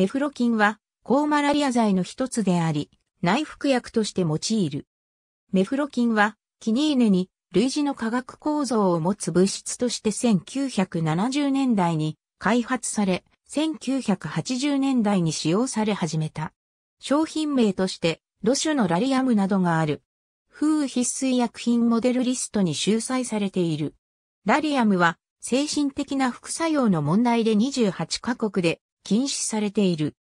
メフロ菌は抗マラリア剤の一つであり、内服薬として用いる。メフロ菌はキニーネに類似の化学構造を持つ物質として1970年代に開発され、1980年代に使用され始めた。商品名として、ロシュのラリアムなどがある。風必須薬品モデルリストに収載されている。ラリアムは、精神的な副作用の問題で28カ国で禁止されている。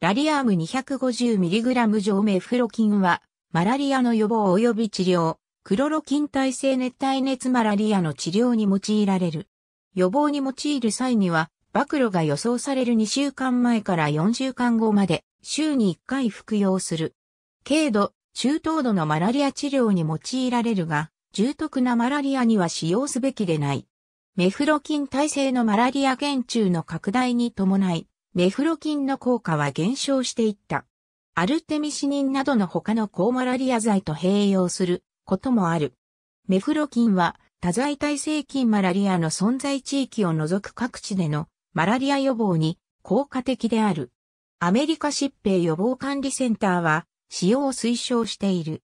ラリアーム 250mg 上メフロキンは、マラリアの予防及び治療、クロロン耐性熱帯熱マラリアの治療に用いられる。予防に用いる際には、暴露が予想される2週間前から4週間後まで、週に1回服用する。軽度、中等度のマラリア治療に用いられるが、重篤なマラリアには使用すべきでない。メフロキン耐性のマラリア原虫の拡大に伴い、ネフロ菌の効果は減少していった。アルテミシニンなどの他の抗マラリア剤と併用することもある。メフロ菌は多剤耐性菌マラリアの存在地域を除く各地でのマラリア予防に効果的である。アメリカ疾病予防管理センターは使用を推奨している。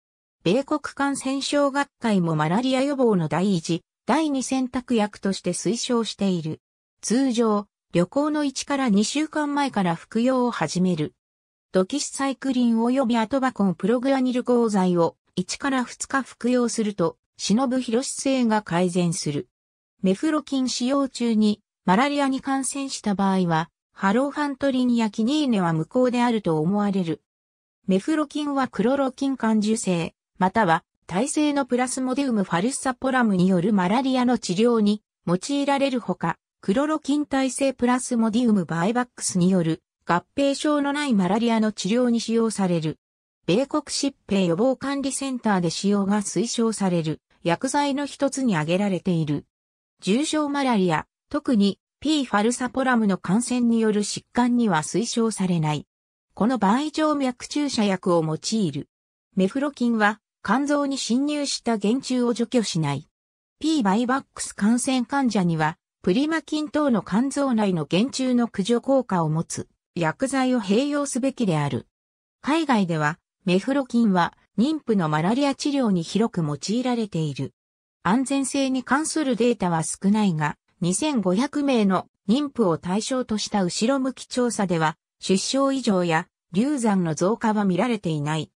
米国感染症学会もマラリア予防の第一、第二選択薬として推奨している。通常、旅行の1から2週間前から服用を始める。ドキシサイクリン及びアトバコンプログアニル合剤を1から2日服用すると、忍ぶ広姿勢が改善する。メフロキン使用中にマラリアに感染した場合は、ハローハントリンやキニーネは無効であると思われる。メフロキンはクロロキン感受性、または耐性のプラスモデウムファルサポラムによるマラリアの治療に用いられるほか、クロロキン耐性プラスモディウムバイバックスによる合併症のないマラリアの治療に使用される。米国疾病予防管理センターで使用が推奨される薬剤の一つに挙げられている。重症マラリア、特に P ファルサポラムの感染による疾患には推奨されない。この場合静脈注射薬を用いる。メフロキンは肝臓に侵入した原虫を除去しない。P バイバックス感染患者にはプリマキン等の肝臓内の原虫の駆除効果を持つ薬剤を併用すべきである。海外ではメフロキンは妊婦のマラリア治療に広く用いられている。安全性に関するデータは少ないが、2500名の妊婦を対象とした後ろ向き調査では、出生異常や流産の増加は見られていない。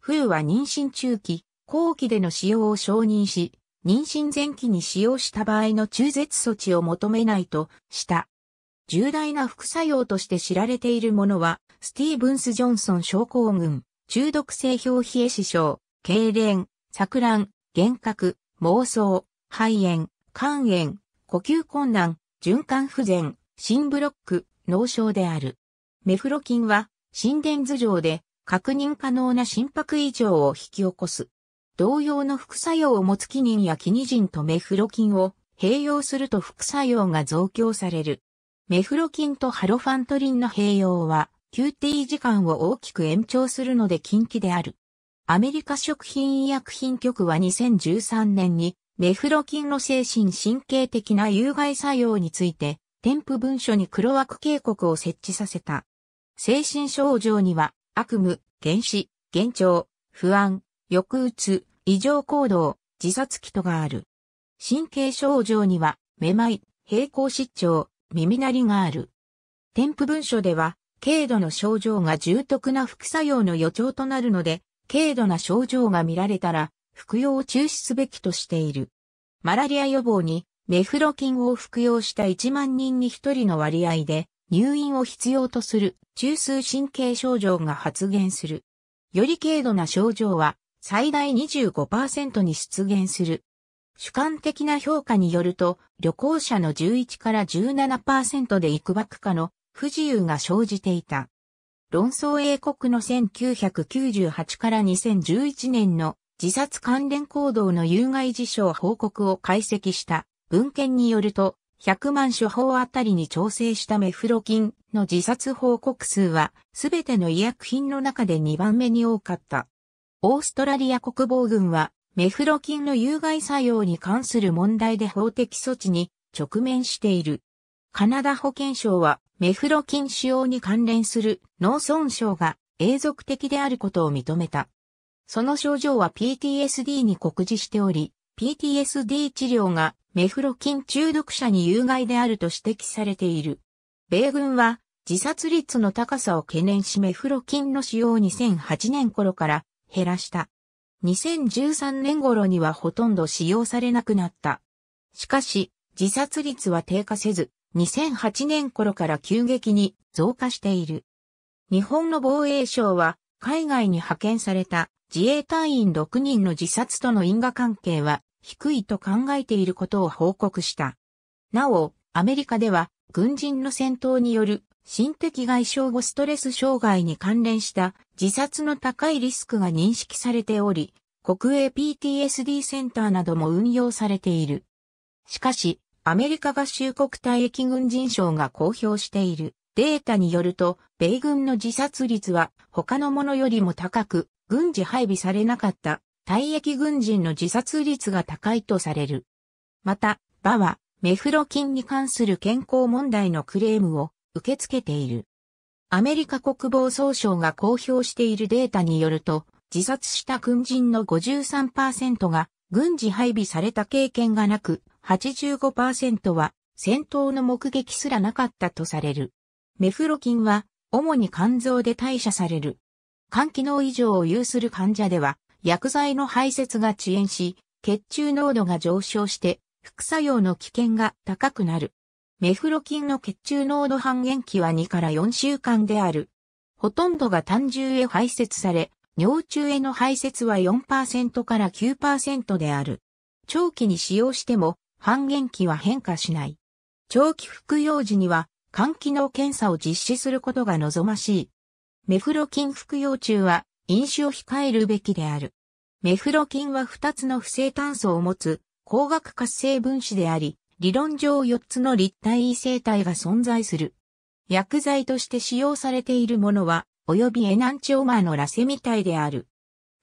冬は妊娠中期、後期での使用を承認し、妊娠前期に使用した場合の中絶措置を求めないとした。重大な副作用として知られているものは、スティーブンス・ジョンソン症候群、中毒性表皮絵死症、痙攣、錯乱、幻覚、妄想、肺炎、肝炎、呼吸困難、循環不全、心ブロック、脳症である。メフロキンは、心電図上で確認可能な心拍異常を引き起こす。同様の副作用を持つキニンやキニジンとメフロキンを併用すると副作用が増強される。メフロキンとハロファントリンの併用は QT 時間を大きく延長するので禁忌である。アメリカ食品医薬品局は2013年にメフロキンの精神神経的な有害作用について添付文書に黒枠警告を設置させた。精神症状には悪夢、原始、幻聴、不安、抑うつ、異常行動、自殺気とがある。神経症状には、めまい、平行失調、耳鳴りがある。添付文書では、軽度の症状が重篤な副作用の予兆となるので、軽度な症状が見られたら、服用を中止すべきとしている。マラリア予防に、メフロ菌を服用した1万人に1人の割合で、入院を必要とする中枢神経症状が発現する。より軽度な症状は、最大25%に出現する。主観的な評価によると、旅行者の11から17%で行くばくかの不自由が生じていた。論争英国の1998から2011年の自殺関連行動の有害事象報告を解析した文献によると、100万処方あたりに調整したメフロ菌の自殺報告数は、すべての医薬品の中で2番目に多かった。オーストラリア国防軍は、メフロ菌の有害作用に関する問題で法的措置に直面している。カナダ保健省は、メフロ菌使用に関連する脳損傷が永続的であることを認めた。その症状は PTSD に告示しており、PTSD 治療がメフロ菌中毒者に有害であると指摘されている。米軍は自殺率の高さを懸念しメフロ菌の使用2008年頃から減らした。2013年頃にはほとんど使用されなくなった。しかし、自殺率は低下せず、2008年頃から急激に増加している。日本の防衛省は、海外に派遣された自衛隊員6人の自殺との因果関係は低いと考えていることを報告した。なお、アメリカでは軍人の戦闘による心的外傷後ストレス障害に関連した自殺の高いリスクが認識されており、国営 PTSD センターなども運用されている。しかし、アメリカ合衆国退役軍人省が公表しているデータによると、米軍の自殺率は他のものよりも高く、軍事配備されなかった退役軍人の自殺率が高いとされる。また、バは、メフロ菌に関する健康問題のクレームを受け付けている。アメリカ国防総省が公表しているデータによると、自殺した軍人の53%が軍事配備された経験がなく、85%は戦闘の目撃すらなかったとされる。メフロキンは主に肝臓で代謝される。肝機能異常を有する患者では、薬剤の排泄が遅延し、血中濃度が上昇して、副作用の危険が高くなる。メフロ菌の血中濃度半減期は2から4週間である。ほとんどが単純へ排泄され、尿中への排泄は4%から9%である。長期に使用しても半減期は変化しない。長期服用時には肝機能検査を実施することが望ましい。メフロ菌服用中は飲酒を控えるべきである。メフロ菌は2つの不正炭素を持つ光学活性分子であり、理論上4つの立体異性体が存在する。薬剤として使用されているものは、及びエナンチオマーのラセミ体である。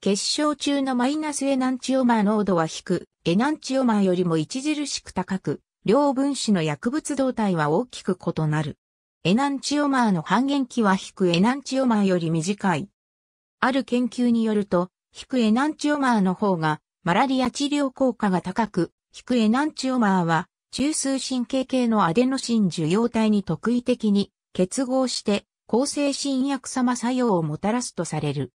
結晶中のマイナスエナンチオマー濃度は低エナンチオマーよりも著しく高く、両分子の薬物動態は大きく異なる。エナンチオマーの半減期は低エナンチオマーより短い。ある研究によると、低エナンチオマーの方が、マラリア治療効果が高く、低エナンチオマーは、中枢神経系のアデノシン受容体に特異的に結合して抗精神薬様作用をもたらすとされる。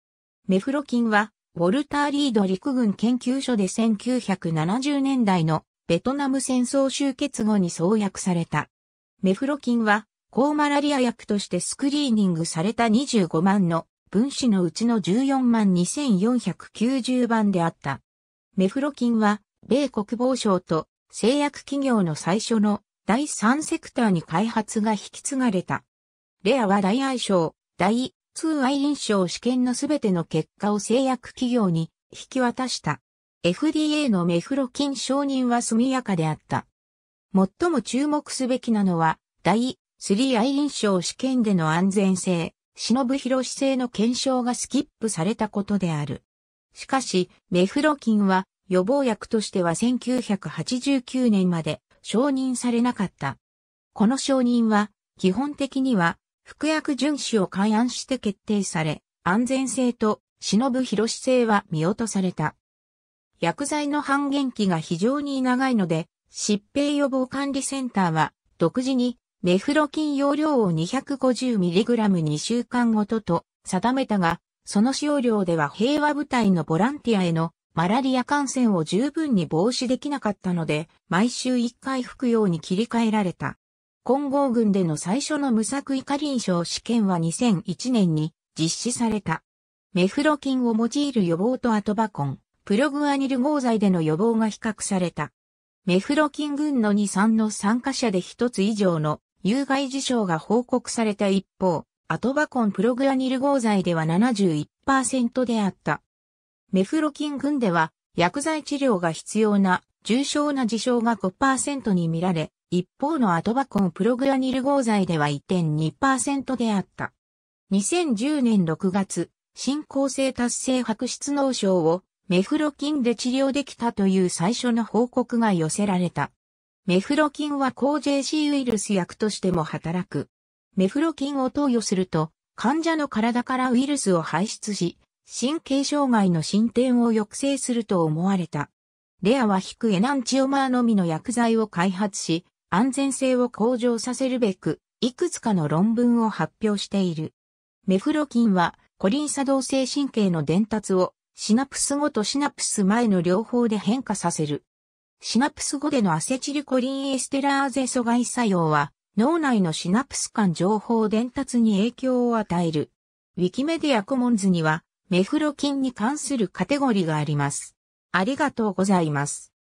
メフロキンは、ウォルター・リード陸軍研究所で1970年代のベトナム戦争終結後に創薬された。メフロキンは、抗マラリア薬としてスクリーニングされた25万の分子のうちの14万2490番であった。メフロキンは、米国防省と製薬企業の最初の第三セクターに開発が引き継がれた。レアは大愛称、大通愛臨床試験のすべての結果を製薬企業に引き渡した。FDA のメフロキン承認は速やかであった。最も注目すべきなのは、第3愛臨床試験での安全性、忍広姿勢の検証がスキップされたことである。しかし、メフロキンは予防薬としては1989年まで承認されなかった。この承認は、基本的には、服薬遵守を勘案して決定され、安全性と忍ぶ広し性は見落とされた。薬剤の半減期が非常に長いので、疾病予防管理センターは、独自に、メフロ菌容量を 250mg2 週間ごとと定めたが、その使用量では平和部隊のボランティアへのマラリア感染を十分に防止できなかったので、毎週1回服用に切り替えられた。混合群での最初の無作為化臨床試験は2001年に実施された。メフロキンを用いる予防とアトバコン、プログアニル合剤での予防が比較された。メフロキン群の2、3の参加者で1つ以上の有害事象が報告された一方、アトバコンプログアニル合剤では71%であった。メフロキン群では薬剤治療が必要な重症な事象が5%に見られ、一方のアトバコンプログラニル合剤では1.2%であった。2010年6月、進行性達成白質脳症をメフロキンで治療できたという最初の報告が寄せられた。メフロキンは抗 JC ウイルス薬としても働く。メフロキンを投与すると、患者の体からウイルスを排出し、神経障害の進展を抑制すると思われた。レアは引くエナンチオマーのみの薬剤を開発し、安全性を向上させるべく、いくつかの論文を発表している。メフロキンは、コリン作動性神経の伝達を、シナプス後とシナプス前の両方で変化させる。シナプス後でのアセチルコリンエステラーゼ阻害作用は、脳内のシナプス間情報伝達に影響を与える。ウィキメディアコモンズには、メフロ菌に関するカテゴリがあります。ありがとうございます。